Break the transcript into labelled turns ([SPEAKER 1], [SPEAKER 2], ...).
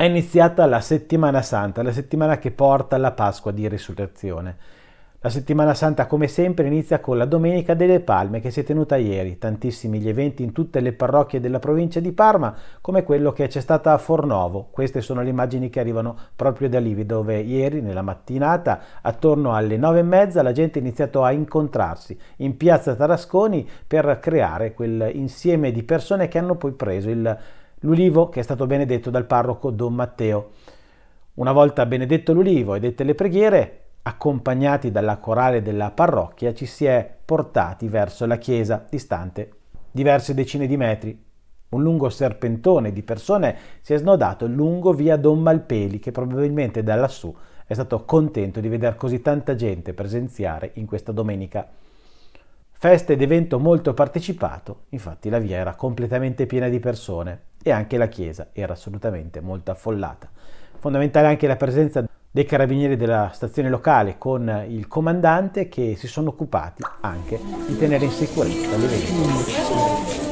[SPEAKER 1] è iniziata la settimana santa, la settimana che porta alla Pasqua di risurrezione. La settimana santa come sempre inizia con la Domenica delle Palme che si è tenuta ieri, tantissimi gli eventi in tutte le parrocchie della provincia di Parma come quello che c'è stata a Fornovo, queste sono le immagini che arrivano proprio da lì dove ieri nella mattinata attorno alle nove e mezza la gente ha iniziato a incontrarsi in piazza Tarasconi per creare quel insieme di persone che hanno poi preso il l'ulivo che è stato benedetto dal parroco Don Matteo. Una volta benedetto l'ulivo e dette le preghiere, accompagnati dalla corale della parrocchia, ci si è portati verso la chiesa, distante diverse decine di metri. Un lungo serpentone di persone si è snodato lungo via Don Malpeli, che probabilmente da lassù è stato contento di vedere così tanta gente presenziare in questa domenica. Festa ed evento molto partecipato, infatti la via era completamente piena di persone e anche la chiesa era assolutamente molto affollata. Fondamentale anche la presenza dei carabinieri della stazione locale con il comandante che si sono occupati anche di tenere in sicurezza l'evento.